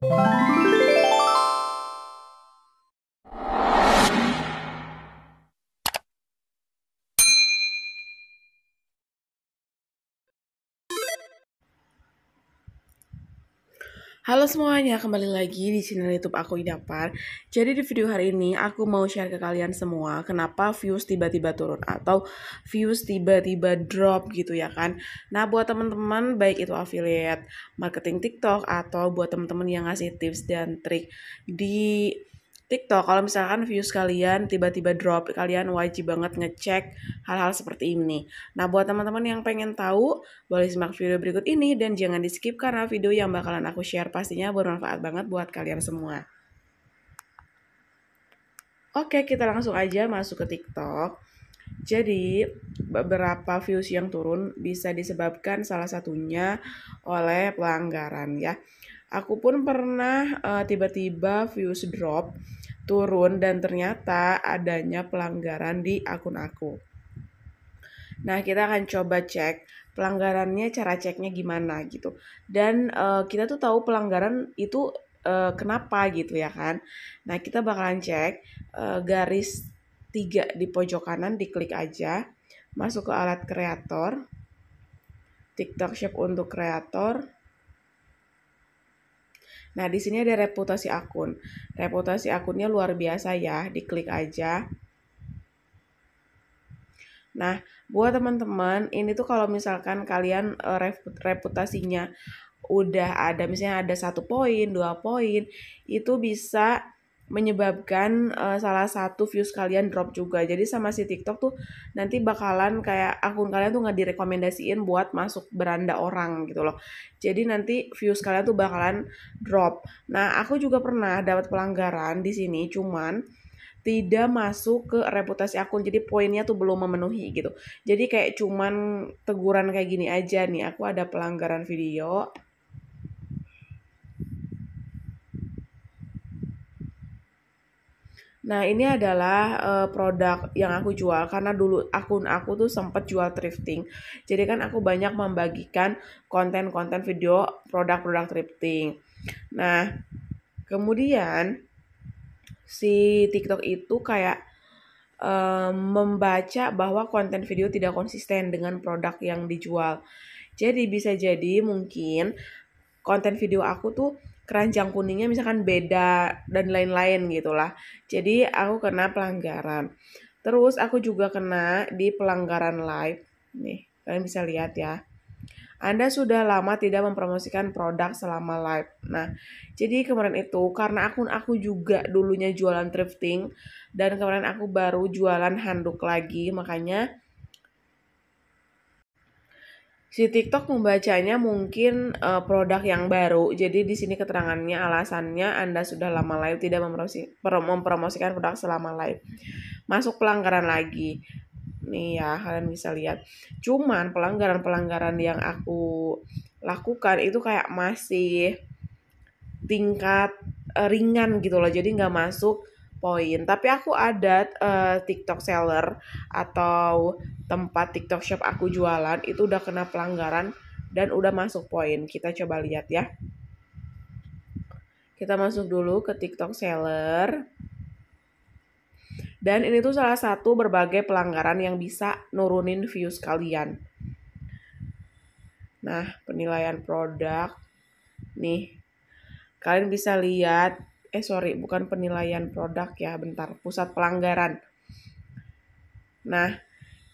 Música Halo semuanya, kembali lagi di channel YouTube aku Idapar. Jadi di video hari ini aku mau share ke kalian semua kenapa views tiba-tiba turun atau views tiba-tiba drop gitu ya kan. Nah, buat teman-teman baik itu affiliate, marketing TikTok atau buat teman-teman yang ngasih tips dan trik di TikTok kalau misalkan views kalian tiba-tiba drop, kalian wajib banget ngecek hal-hal seperti ini. Nah, buat teman-teman yang pengen tahu, boleh simak video berikut ini dan jangan di-skip karena video yang bakalan aku share pastinya bermanfaat banget buat kalian semua. Oke, kita langsung aja masuk ke TikTok. Jadi, beberapa views yang turun bisa disebabkan salah satunya oleh pelanggaran ya. Aku pun pernah eh, tiba-tiba uh, views drop turun dan ternyata adanya pelanggaran di akun aku. Nah, kita akan coba cek pelanggarannya, cara ceknya gimana gitu. Dan uh, kita tuh tahu pelanggaran itu uh, kenapa gitu ya kan. Nah, kita bakalan cek uh, garis tiga di pojok kanan diklik aja, masuk ke alat kreator, TikTok Shop untuk kreator, Nah, di sini ada reputasi akun. Reputasi akunnya luar biasa ya, diklik aja. Nah, buat teman-teman, ini tuh kalau misalkan kalian eh, reputasinya udah ada, misalnya ada satu poin, dua poin, itu bisa menyebabkan uh, salah satu views kalian drop juga. Jadi sama si TikTok tuh nanti bakalan kayak akun kalian tuh nggak direkomendasiin buat masuk beranda orang gitu loh. Jadi nanti views kalian tuh bakalan drop. Nah, aku juga pernah dapat pelanggaran di sini cuman tidak masuk ke reputasi akun jadi poinnya tuh belum memenuhi gitu jadi kayak cuman teguran kayak gini aja nih aku ada pelanggaran video Nah, ini adalah uh, produk yang aku jual karena dulu akun aku tuh sempat jual thrifting. Jadi kan aku banyak membagikan konten-konten video produk-produk thrifting. Nah, kemudian si TikTok itu kayak um, membaca bahwa konten video tidak konsisten dengan produk yang dijual. Jadi bisa jadi mungkin konten video aku tuh keranjang kuningnya misalkan beda dan lain-lain gitulah. Jadi aku kena pelanggaran. Terus aku juga kena di pelanggaran live. Nih, kalian bisa lihat ya. Anda sudah lama tidak mempromosikan produk selama live. Nah, jadi kemarin itu karena akun aku juga dulunya jualan thrifting dan kemarin aku baru jualan handuk lagi, makanya si TikTok membacanya mungkin uh, produk yang baru. Jadi di sini keterangannya alasannya Anda sudah lama live tidak mempromosikan produk selama live. Masuk pelanggaran lagi. Nih ya, kalian bisa lihat. Cuman pelanggaran-pelanggaran yang aku lakukan itu kayak masih tingkat eh, ringan gitu loh. Jadi nggak masuk poin. Tapi aku ada uh, TikTok seller atau tempat TikTok shop aku jualan itu udah kena pelanggaran dan udah masuk poin. Kita coba lihat ya. Kita masuk dulu ke TikTok seller. Dan ini tuh salah satu berbagai pelanggaran yang bisa nurunin views kalian. Nah, penilaian produk nih. Kalian bisa lihat eh sorry bukan penilaian produk ya bentar pusat pelanggaran nah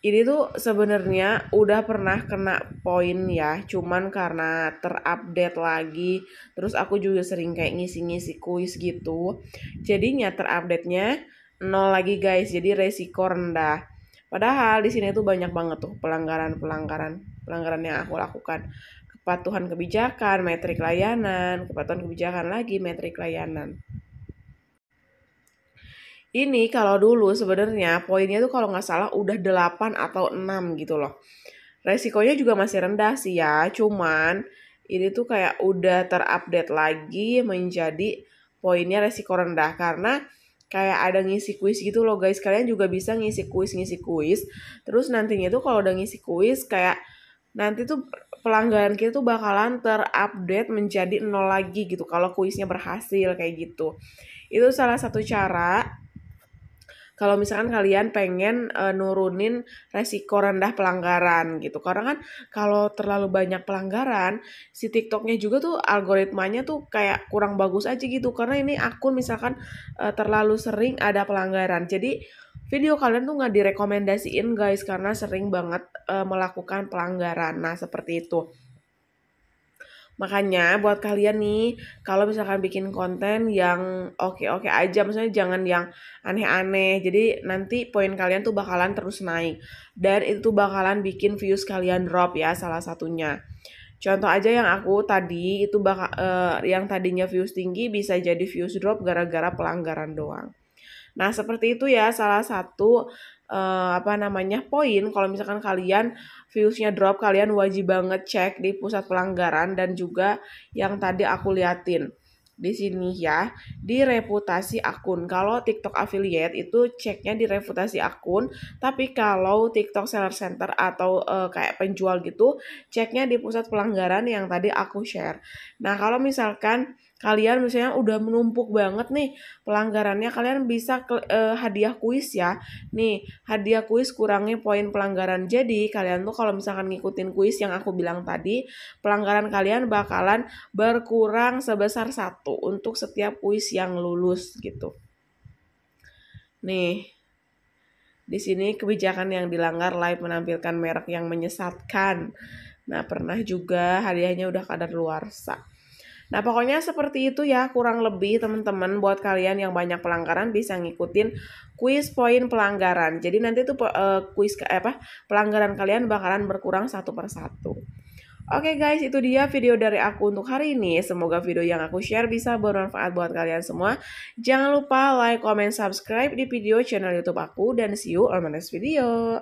ini tuh sebenarnya udah pernah kena poin ya, cuman karena terupdate lagi, terus aku juga sering kayak ngisi-ngisi kuis gitu. Jadinya terupdate-nya nol lagi guys, jadi resiko rendah. Padahal di sini tuh banyak banget tuh pelanggaran-pelanggaran, pelanggaran yang aku lakukan. Kepatuhan kebijakan, metrik layanan, kepatuhan kebijakan lagi, metrik layanan. Ini kalau dulu sebenarnya poinnya tuh kalau nggak salah udah 8 atau 6 gitu loh. Resikonya juga masih rendah sih ya, cuman ini tuh kayak udah terupdate lagi menjadi poinnya resiko rendah karena kayak ada ngisi kuis gitu loh guys. Kalian juga bisa ngisi kuis-ngisi kuis. Terus nantinya tuh kalau udah ngisi kuis kayak nanti tuh pelanggaran kita tuh bakalan terupdate menjadi nol lagi gitu kalau kuisnya berhasil kayak gitu. Itu salah satu cara kalau misalkan kalian pengen e, nurunin resiko rendah pelanggaran gitu. Karena kan kalau terlalu banyak pelanggaran, si TikToknya juga tuh algoritmanya tuh kayak kurang bagus aja gitu. Karena ini akun misalkan e, terlalu sering ada pelanggaran. Jadi video kalian tuh nggak direkomendasiin guys karena sering banget e, melakukan pelanggaran. Nah seperti itu. Makanya buat kalian nih, kalau misalkan bikin konten yang oke-oke aja, maksudnya jangan yang aneh-aneh. Jadi nanti poin kalian tuh bakalan terus naik. Dan itu bakalan bikin views kalian drop ya salah satunya. Contoh aja yang aku tadi itu bakal uh, eh, yang tadinya views tinggi bisa jadi views drop gara-gara pelanggaran doang. Nah, seperti itu ya salah satu uh, apa namanya poin kalau misalkan kalian viewsnya drop kalian wajib banget cek di pusat pelanggaran dan juga yang tadi aku liatin di sini ya di reputasi akun kalau TikTok affiliate itu ceknya di reputasi akun tapi kalau TikTok seller center atau uh, kayak penjual gitu ceknya di pusat pelanggaran yang tadi aku share nah kalau misalkan kalian misalnya udah menumpuk banget nih pelanggarannya kalian bisa ke, eh, hadiah kuis ya nih hadiah kuis kurangi poin pelanggaran jadi kalian tuh kalau misalkan ngikutin kuis yang aku bilang tadi pelanggaran kalian bakalan berkurang sebesar satu untuk setiap kuis yang lulus gitu nih di sini kebijakan yang dilanggar live menampilkan merek yang menyesatkan. Nah, pernah juga hadiahnya udah kadar luar sak Nah pokoknya seperti itu ya kurang lebih teman-teman buat kalian yang banyak pelanggaran bisa ngikutin kuis poin pelanggaran. Jadi nanti tuh uh, kuis eh, apa pelanggaran kalian bakalan berkurang satu per satu Oke okay guys, itu dia video dari aku untuk hari ini. Semoga video yang aku share bisa bermanfaat buat kalian semua. Jangan lupa like, comment, subscribe di video channel YouTube aku dan see you on my next video.